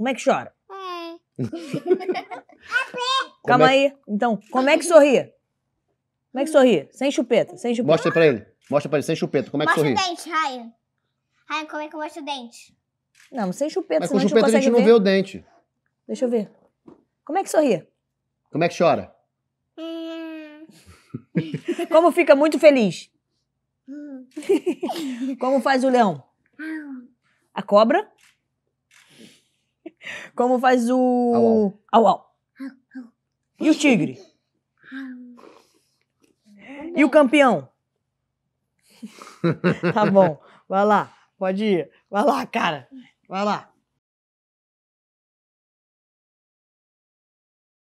Como é que chora? Calma é... aí. Então, como é que sorri? Como é que sorri? Sem chupeta, sem chupeta. Mostra pra ele. Mostra pra ele, sem chupeta. Como é que sorri? Mostra o dente, Ryan. Ryan, como é que eu mostro o dente? Não, sem chupeta, Mas com chupeta a gente, a gente não vê o dente. Deixa eu ver. Como é que sorri? Como é que chora? Hum. como fica muito feliz? Hum. como faz o leão? Ah. A cobra? Como faz o. Au, au. au, au. E o tigre? E o campeão? tá bom, vai lá, pode ir. Vai lá, cara, vai lá.